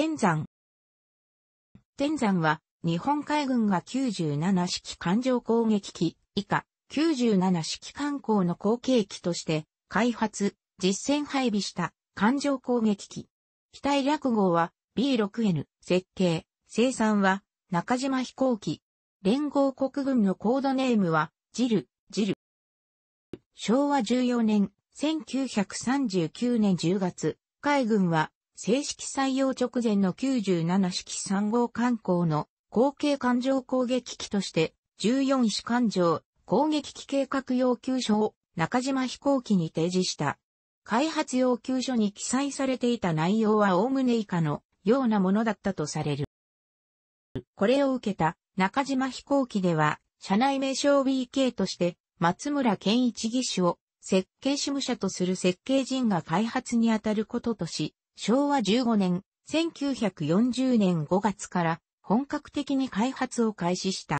天山。天山は、日本海軍が97式艦上攻撃機以下97式艦砲の後継機として開発、実戦配備した艦上攻撃機。機体略号は B6N、設計、生産は中島飛行機。連合国軍のコードネームはジル、ジル。昭和14年、1939年10月、海軍は正式採用直前の97式3号艦光の後継艦上攻撃機として14式艦上攻撃機計画要求書を中島飛行機に提示した。開発要求書に記載されていた内容は概ね以下のようなものだったとされる。これを受けた中島飛行機では、社内名称 BK として松村健一技師を設計事務者とする設計人が開発に当たることとし、昭和15年、1940年5月から本格的に開発を開始した。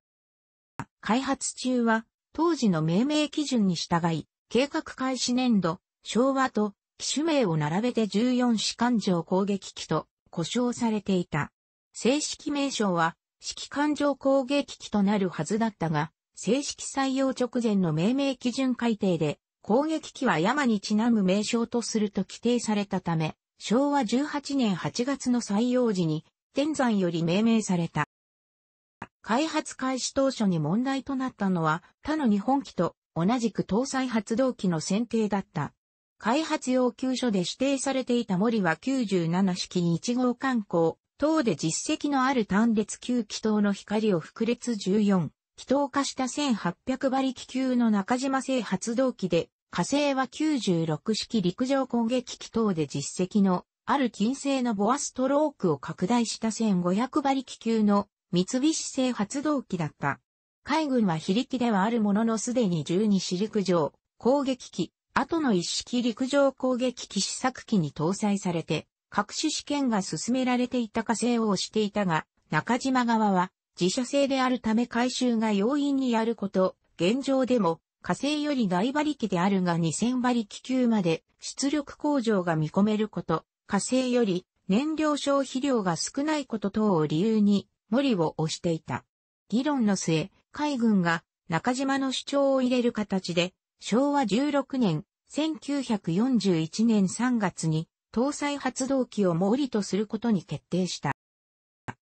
開発中は当時の命名基準に従い、計画開始年度、昭和と機種名を並べて14式艦上攻撃機と呼称されていた。正式名称は式艦上攻撃機となるはずだったが、正式採用直前の命名基準改定で攻撃機は山にちなむ名称とすると規定されたため、昭和18年8月の採用時に、天山より命名された。開発開始当初に問題となったのは、他の日本機と同じく搭載発動機の選定だった。開発要求書で指定されていた森は97式1号艦校、等で実績のある単列9気筒の光を複列14、気筒化した1800馬力級の中島製発動機で火星は96式陸上攻撃機等で実績のある金星のボアストロークを拡大した1500馬力級の三菱製発動機だった。海軍は非力ではあるもののすでに12式陸上攻撃機、後の1式陸上攻撃機試作機に搭載されて、各種試験が進められていた火星を押していたが、中島側は自社製であるため回収が容易にやること、現状でも火星より大馬力であるが2000馬力級まで出力向上が見込めること、火星より燃料消費量が少ないこと等を理由に、森を推していた。議論の末、海軍が中島の主張を入れる形で、昭和16年、1941年3月に、搭載発動機を森とすることに決定した。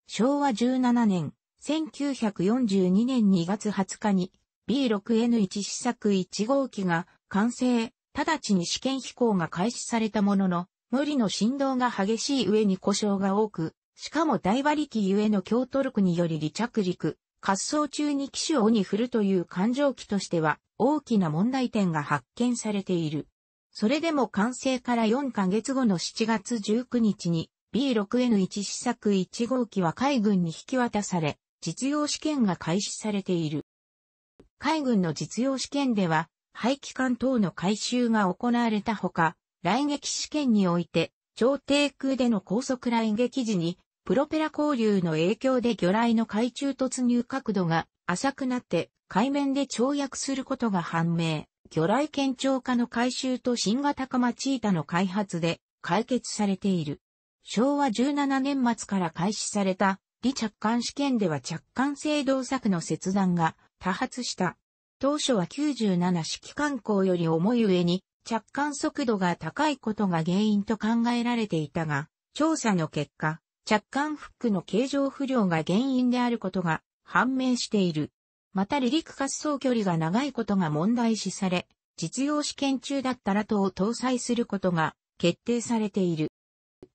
昭和17年、1942年2月20日に、B6N1 試作1号機が完成、直ちに試験飛行が開始されたものの、無理の振動が激しい上に故障が多く、しかも大馬力ゆえの強トルクにより離着陸、滑走中に機種を鬼振るという環状機としては大きな問題点が発見されている。それでも完成から4ヶ月後の7月19日に B6N1 試作1号機は海軍に引き渡され、実用試験が開始されている。海軍の実用試験では、排気管等の回収が行われたほか、来撃試験において、超低空での高速来撃時に、プロペラ交流の影響で魚雷の海中突入角度が浅くなって海面で跳躍することが判明。魚雷検潮化の回収と新型カマチータの開発で解決されている。昭和17年末から開始された離着艦試験では着艦制動作の切断が多発した。当初は97式観光より重い上に、着艦速度が高いことが原因と考えられていたが、調査の結果、着艦フックの形状不良が原因であることが判明している。また離陸滑走距離が長いことが問題視され、実用試験中だったラトを搭載することが決定されている。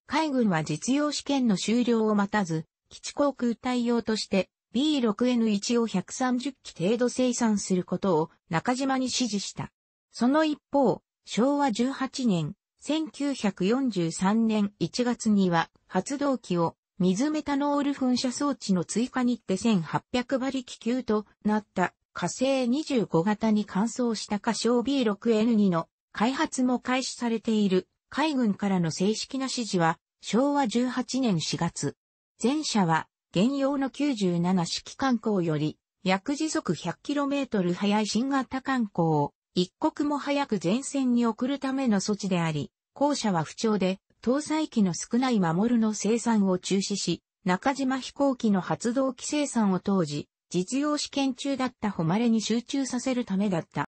海軍は実用試験の終了を待たず、基地航空対応として B6N1 を130機程度生産することを中島に指示した。その一方、昭和18年、1943年1月には発動機を水メタノール噴射装置の追加に行って1800馬力級となった火星25型に換装した火星 B6N2 の開発も開始されている海軍からの正式な指示は昭和18年4月。前者は現用の97式観光より、約時速 100km 速い新型観光を、一刻も早く前線に送るための措置であり、後者は不調で、搭載機の少ない守るの生産を中止し、中島飛行機の発動機生産を当時、実用試験中だった誉れに集中させるためだった。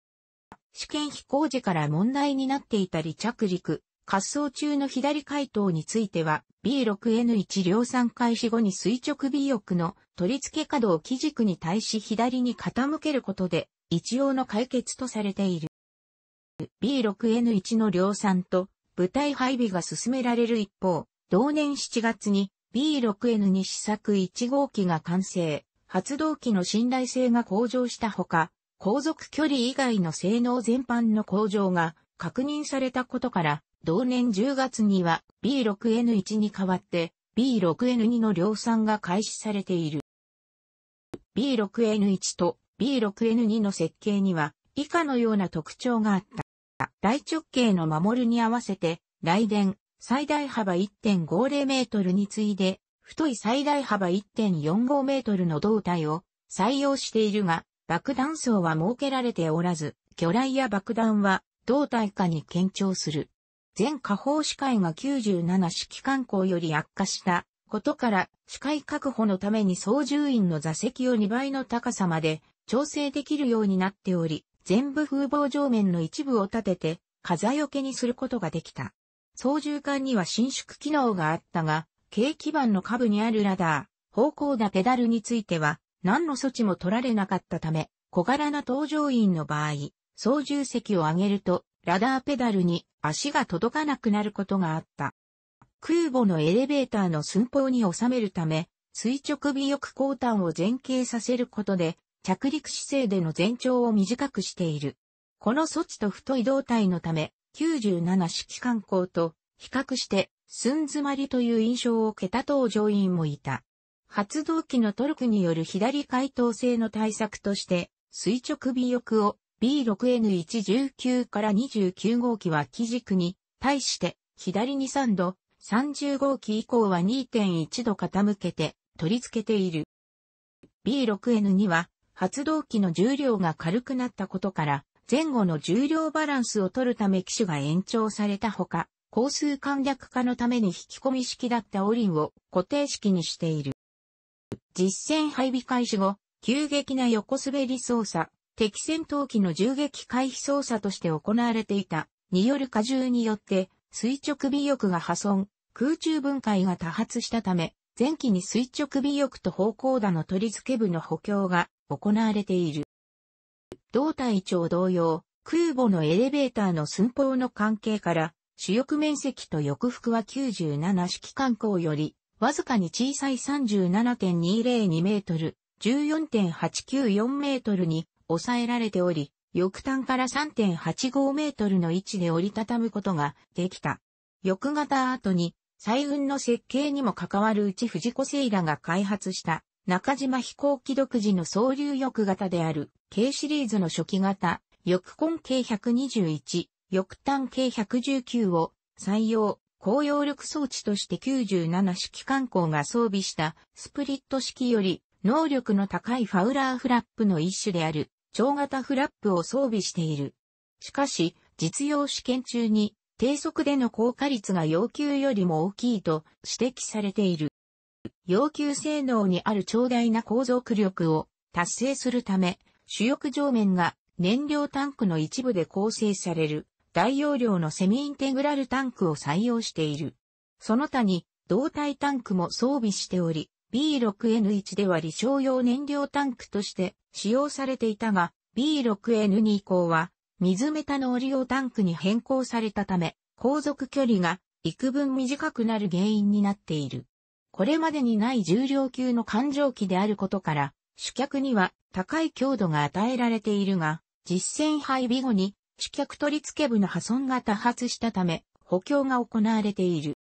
試験飛行時から問題になっていた離着陸、滑走中の左回答については、B6N1 量産開始後に垂直尾翼の取り付け角を基軸に対し左に傾けることで、一応の解決とされている。B6N1 の量産と部隊配備が進められる一方、同年7月に B6N2 試作1号機が完成、発動機の信頼性が向上したほか、航続距離以外の性能全般の向上が確認されたことから、同年10月には B6N1 に代わって B6N2 の量産が開始されている。B6N1 と B6N2 の設計には以下のような特徴があった。大直径の守るに合わせて、来電、最大幅1.50メートルに次いで、太い最大幅1.45メートルの胴体を採用しているが、爆弾層は設けられておらず、魚雷や爆弾は胴体下に検調する。全下方視界が97式観光より悪化したことから視界確保のために操縦員の座席を2倍の高さまで調整できるようになっており、全部風防上面の一部を立てて風よけにすることができた。操縦艦には伸縮機能があったが、軽基板の下部にあるラダー、方向だペダルについては何の措置も取られなかったため、小柄な搭乗員の場合、操縦席を上げるとラダーペダルに足が届かなくなることがあった。空母のエレベーターの寸法に収めるため、垂直尾翼後端を前傾させることで、着陸姿勢での前兆を短くしている。この措置と太い胴体のため、97式観光と比較して、寸詰まりという印象を受けた搭乗員もいた。発動機のトルクによる左回答性の対策として、垂直尾翼を B6N119 から29号機は基軸に、対して、左に3度、30号機以降は2.1度傾けて、取り付けている。B6N2 は、発動機の重量が軽くなったことから、前後の重量バランスを取るため機種が延長されたほか、高数簡略化のために引き込み式だったオリンを固定式にしている。実戦配備開始後、急激な横滑り操作、敵戦闘機の銃撃回避操作として行われていた、による荷重によって、垂直尾翼が破損、空中分解が多発したため、前期に垂直尾翼と方向打の取り付け部の補強が行われている。胴体長同様、空母のエレベーターの寸法の関係から、主翼面積と翼幅は97式艦光より、わずかに小さい37.202メートル、14.894メートルに抑えられており、翼端から3.85メートルの位置で折りたたむことができた。翼型後に、彩雲の設計にも関わるうち藤子聖ラが開発した中島飛行機独自の総流翼型である K シリーズの初期型、翼根 k 121、翼端計119を採用、高揚力装置として97式艦光が装備したスプリット式より能力の高いファウラーフラップの一種である超型フラップを装備している。しかし、実用試験中に低速での効果率が要求よりも大きいと指摘されている。要求性能にある長大な航続力を達成するため、主翼上面が燃料タンクの一部で構成される大容量のセミインテグラルタンクを採用している。その他に胴体タンクも装備しており、B6N1 では理想用燃料タンクとして使用されていたが、B6N2 以降は、水メタノール用タンクに変更されたため、航続距離が幾分短くなる原因になっている。これまでにない重量級の環状機であることから、主脚には高い強度が与えられているが、実戦配備後に主脚取り付け部の破損が多発したため、補強が行われている。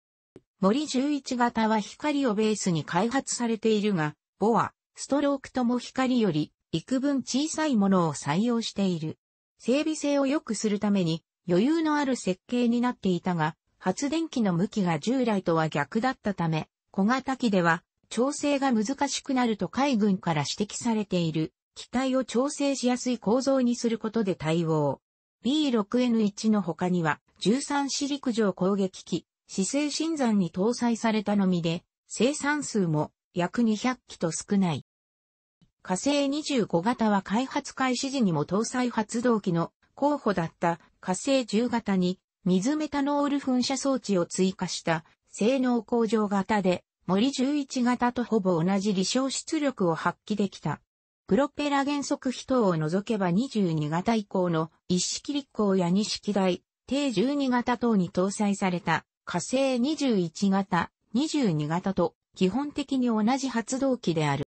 森11型は光をベースに開発されているが、ボア、ストロークとも光より幾分小さいものを採用している。整備性を良くするために余裕のある設計になっていたが、発電機の向きが従来とは逆だったため、小型機では調整が難しくなると海軍から指摘されている、機体を調整しやすい構造にすることで対応。B6N1 の他には13式陸上攻撃機、姿勢新山に搭載されたのみで、生産数も約200機と少ない。火星25型は開発開始時にも搭載発動機の候補だった火星10型に水メタノール噴射装置を追加した性能向上型で森11型とほぼ同じ離小出力を発揮できた。プロペラ原則比等を除けば22型以降の一式立光や二式台、低12型等に搭載された火星21型、22型と基本的に同じ発動機である。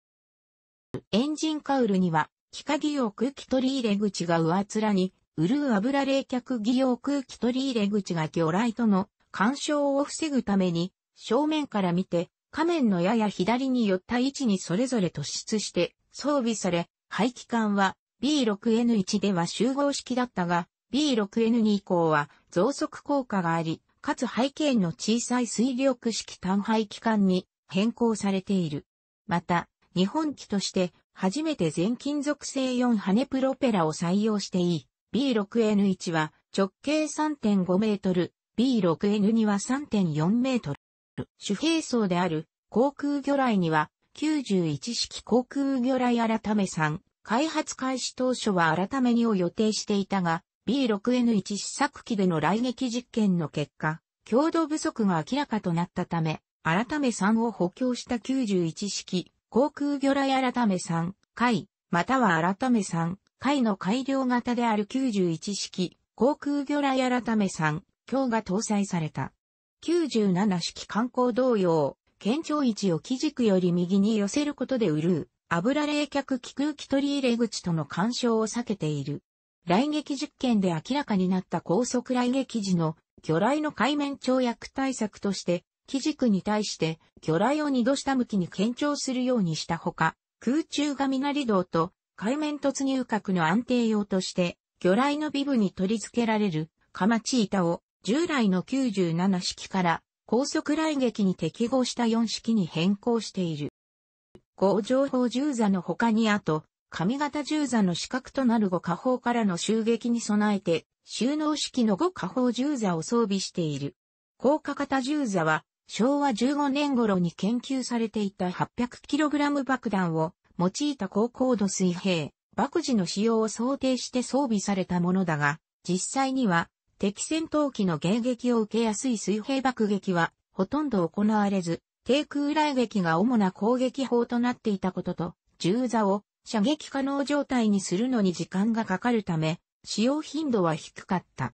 エンジンカウルには、気化用空気取り入れ口が上面に、ウルー油冷却儀用空気取り入れ口が魚雷との干渉を防ぐために、正面から見て、仮面のやや左に寄った位置にそれぞれ突出して装備され、排気管は B6N1 では集合式だったが、B6N2 以降は増速効果があり、かつ背景の小さい水力式単排気管に変更されている。また、日本機として初めて全金属製4羽プロペラを採用していい。B6N1 は直径3.5メートル、B6N2 は3.4メートル。主兵装である航空魚雷には91式航空魚雷改め3、開発開始当初は改め2を予定していたが、B6N1 試作機での来撃実験の結果、強度不足が明らかとなったため、改め3を補強した91式航空魚雷改め3回、または改め3回の改良型である91式、航空魚雷改め3日が搭載された。97式観光同様、県庁位置を基軸より右に寄せることで潤う、油冷却気空気取り入れ口との干渉を避けている。来撃実験で明らかになった高速来撃時の魚雷の海面跳躍対策として、基軸に対して魚雷を二度下向きに検調するようにしたほか、空中雷道と海面突入角の安定用として、魚雷のビブに取り付けられる、カマチ板を従来の97式から高速雷撃に適合した4式に変更している。合情報銃座の他にあと、上型銃座の四角となる5下方からの襲撃に備えて、収納式の5下方銃座を装備している。高架型銃座は昭和15年頃に研究されていた 800kg 爆弾を用いた高高度水平、爆時の使用を想定して装備されたものだが、実際には敵戦闘機の迎撃を受けやすい水平爆撃はほとんど行われず、低空雷撃が主な攻撃法となっていたことと、銃座を射撃可能状態にするのに時間がかかるため、使用頻度は低かった。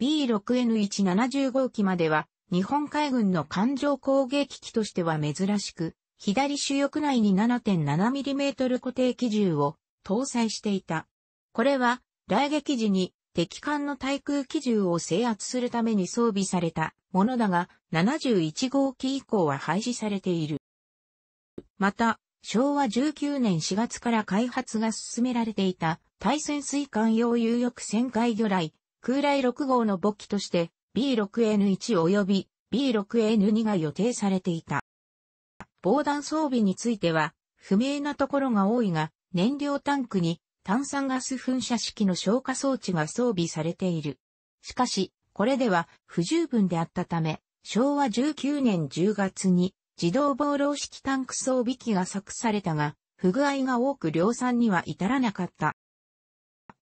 B6N175 機までは日本海軍の艦上攻撃機としては珍しく、左主翼内に 7.7mm 固定機銃を搭載していた。これは、来撃時に敵艦の対空機銃を制圧するために装備されたものだが、71号機以降は廃止されている。また、昭和19年4月から開発が進められていた対潜水艦用有翼旋回魚雷、空雷6号の簿記として B6N1 及び B6N2 が予定されていた。防弾装備については、不明なところが多いが、燃料タンクに炭酸ガス噴射式の消火装置が装備されている。しかし、これでは不十分であったため、昭和19年10月に自動防漏式タンク装備機が作されたが、不具合が多く量産には至らなかった。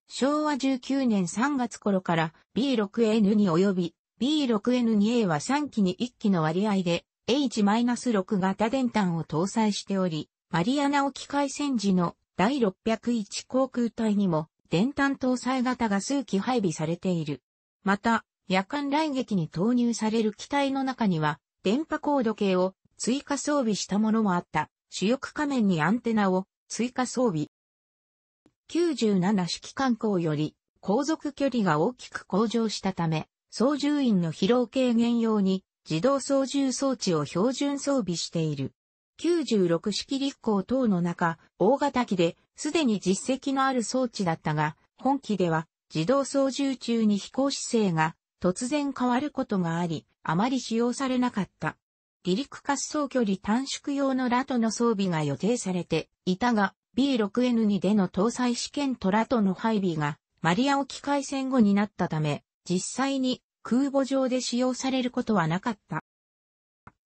昭和19年3月頃から B6N 2及び B6N2A は3機に1機の割合で H-6 型電端を搭載しており、マリアナ沖海戦時の第601航空隊にも電端搭載型が数機配備されている。また、夜間来撃に投入される機体の中には、電波高度計を追加装備したものもあった、主翼仮面にアンテナを追加装備。97式艦砲より、航続距離が大きく向上したため、操縦員の疲労軽減用に自動操縦装置を標準装備している。96式立候等の中、大型機で、すでに実績のある装置だったが、本機では、自動操縦中に飛行姿勢が突然変わることがあり、あまり使用されなかった。離陸滑走距離短縮用のラトの装備が予定されていたが、B6N2 での搭載試験とラトの配備がマリア沖海戦後になったため、実際に空母上で使用されることはなかった。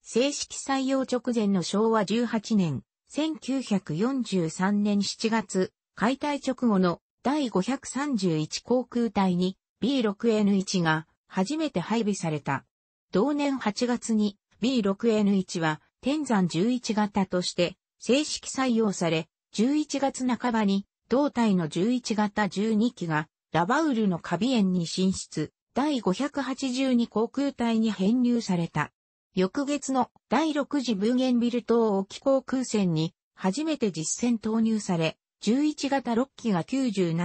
正式採用直前の昭和18年、1943年7月、解体直後の第531航空隊に B6N1 が初めて配備された。同年8月に B6N1 は天山11型として正式採用され、11月半ばに胴体の11型12機がラバウルのカビ園に進出。第582航空隊に編入された。翌月の第6次ブーゲンビル島沖航空戦に初めて実戦投入され、11型6機が97、指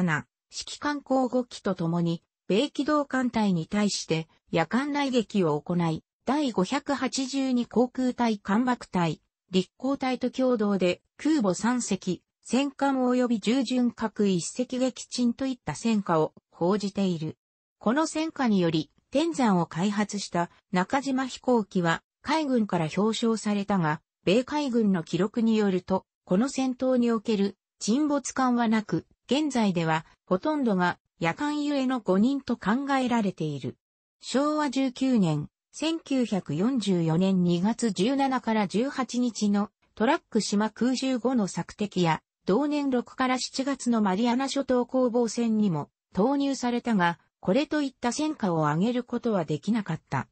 揮官候5機と共に、米機動艦隊に対して夜間内撃を行い、第582航空隊艦爆隊、立航隊と共同で空母3隻、戦艦及び従順各1隻撃沈といった戦果を報じている。この戦果により、天山を開発した中島飛行機は海軍から表彰されたが、米海軍の記録によると、この戦闘における沈没艦はなく、現在ではほとんどが夜間ゆえの5人と考えられている。昭和19年、1944年2月17から18日のトラック島空襲後の索敵や、同年6から7月のマリアナ諸島攻防戦にも投入されたが、これといった戦果を上げることはできなかった。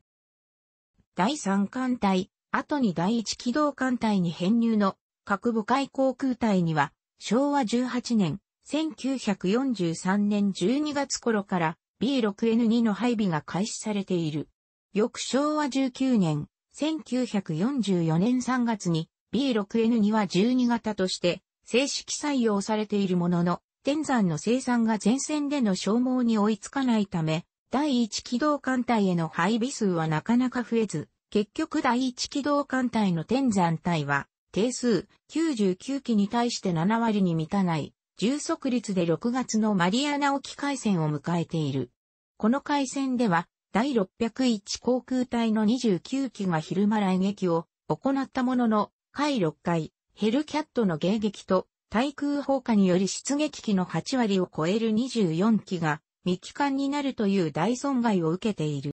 第3艦隊、後に第1機動艦隊に編入の核部海航空隊には、昭和18年、1943年12月頃から B6N2 の配備が開始されている。翌昭和19年、1944年3月に B6N2 は12型として正式採用されているものの、天山の生産が前線での消耗に追いつかないため、第一機動艦隊への配備数はなかなか増えず、結局第一機動艦隊の天山隊は、定数99機に対して7割に満たない、重速率で6月のマリアナ沖海戦を迎えている。この海戦では、第601航空隊の29機が昼間来撃を行ったものの、海6回、ヘルキャットの迎撃と対空砲火により出撃機の8割を超える24機が未帰還になるという大損害を受けている。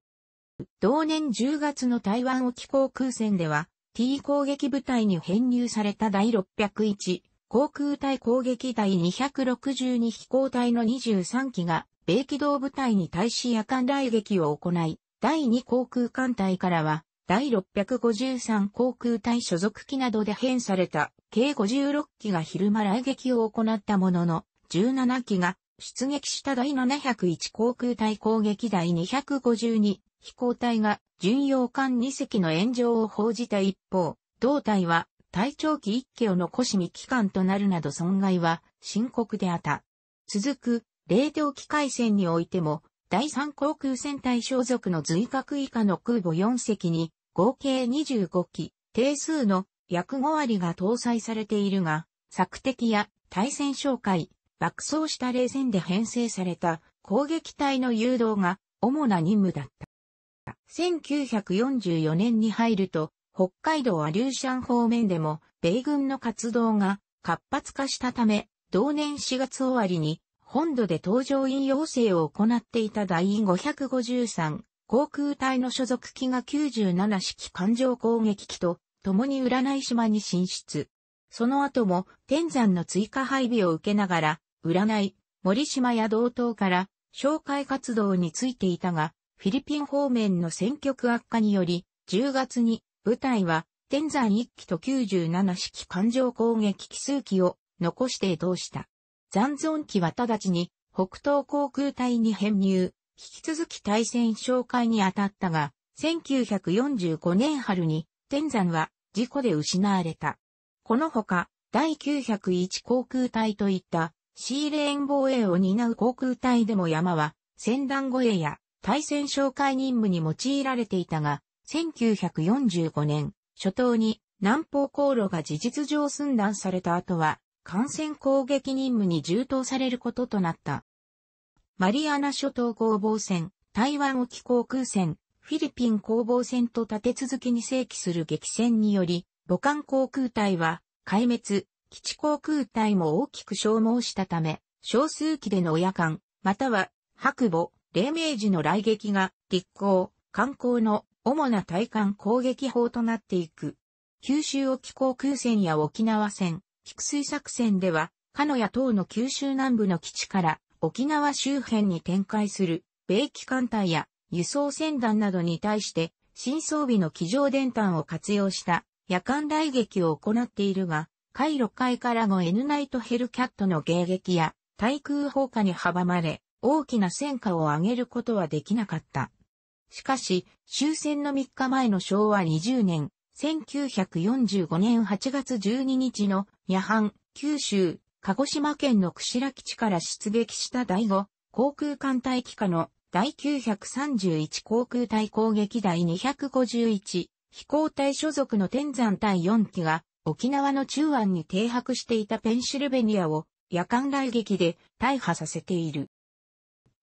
同年10月の台湾沖航空戦では T 攻撃部隊に編入された第601航空隊攻撃隊262飛行隊の23機が米機動部隊に対し夜間雷撃を行い、第2航空艦隊からは第653航空隊所属機などで編された計56機が昼間来撃を行ったものの、17機が出撃した第701航空隊攻撃第252飛行隊が巡洋艦2隻の炎上を報じた一方、同隊は隊長機1機を残し未機関となるなど損害は深刻であった。続く、冷凍機械戦においても、第3航空戦隊所属の随格以下の空母4隻に合計25機、定数の約5割が搭載されているが、索敵や対戦哨戒、爆走した冷戦で編成された攻撃隊の誘導が主な任務だった。1944年に入ると、北海道アリューシャン方面でも米軍の活動が活発化したため、同年4月終わりに本土で搭乗員要請を行っていた第553航空隊の所属機が97式艦上攻撃機と共に占い島に進出。その後も天山の追加配備を受けながら、占い、森島や道東から紹介活動についていたが、フィリピン方面の戦局悪化により、10月に部隊は天山1機と97式艦上攻撃機数機を残して移動した。残存機は直ちに北東航空隊に編入。引き続き対戦紹介に当たったが、1945年春に、天山は事故で失われた。このほか、第901航空隊といった、シーレーン防衛を担う航空隊でも山は、戦団護衛や対戦紹介任務に用いられていたが、1945年、初頭に南方航路が事実上寸断された後は、感染攻撃任務に充当されることとなった。マリアナ諸島攻防戦、台湾沖航空戦、フィリピン攻防戦と立て続けに正規する激戦により、母艦航空隊は壊滅、基地航空隊も大きく消耗したため、少数機での夜間、または白母、黎明時の雷撃が、立候、観光の主な対艦攻撃法となっていく。九州沖航空戦や沖縄戦、菊水作戦では、鹿屋等の九州南部の基地から沖縄周辺に展開する米機艦隊や輸送船団などに対して新装備の機上電端を活用した夜間雷撃を行っているが、回路海からの N ナイトヘルキャットの迎撃や対空砲火に阻まれ大きな戦果を上げることはできなかった。しかし、終戦の3日前の昭和20年、1945年8月12日の夜半、九州、鹿児島県の串良基地から出撃した第5航空艦隊機下の第931航空隊攻撃第251飛行隊所属の天山隊4機が沖縄の中湾に停泊していたペンシルベニアを夜間雷撃で大破させている。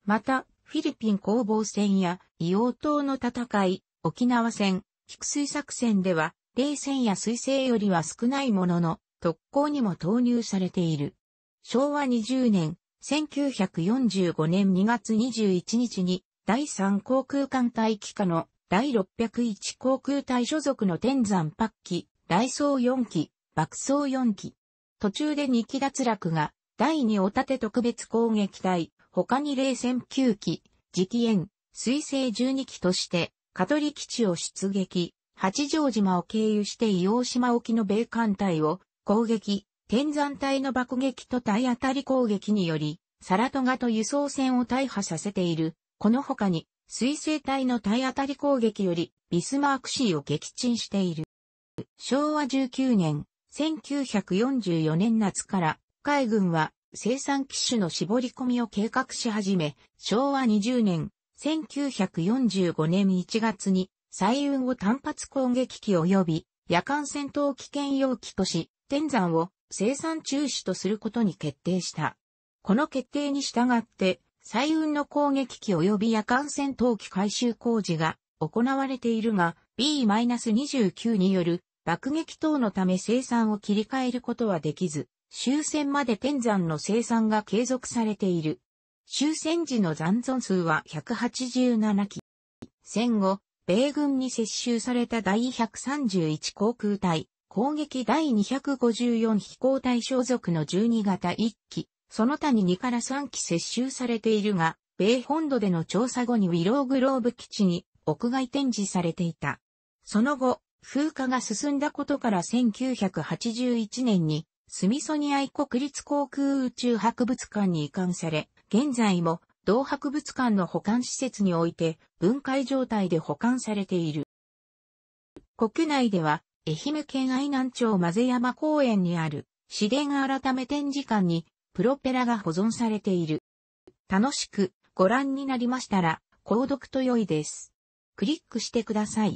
また、フィリピン攻防戦や硫黄島の戦い、沖縄戦、菊水作戦では、冷戦や水星よりは少ないものの、特攻にも投入されている。昭和20年、1945年2月21日に、第3航空艦隊機下の第601航空隊所属の天山8機、雷装4機、爆走4機。途中で2機脱落が、第2おたて特別攻撃隊、他に冷戦9機、磁気炎、水星12機として、香取基地を出撃、八丈島を経由して硫黄島沖の米艦隊を攻撃、天山隊の爆撃と体当たり攻撃により、サラトガと輸送船を大破させている。この他に、水星隊の体当たり攻撃より、ビスマークシーを撃沈している。昭和19年、1944年夏から、海軍は生産機種の絞り込みを計画し始め、昭和20年、1945年1月に、彩雲を単発攻撃機及び、夜間戦闘機兼用機とし、天山を生産中止とすることに決定した。この決定に従って、彩雲の攻撃機及び夜間戦闘機回収工事が行われているが、B-29 による爆撃等のため生産を切り替えることはできず、終戦まで天山の生産が継続されている。終戦時の残存数は187機。戦後、米軍に接収された第131航空隊、攻撃第254飛行隊所属の12型1機、その他に2から3機接収されているが、米本土での調査後にウィローグローブ基地に屋外展示されていた。その後、風化が進んだことから1981年にスミソニアイ国立航空宇宙博物館に移管され、現在も同博物館の保管施設において分解状態で保管されている。国内では愛媛県愛南町混山公園にある、市電改め展示館に、プロペラが保存されている。楽しくご覧になりましたら、購読と良いです。クリックしてください。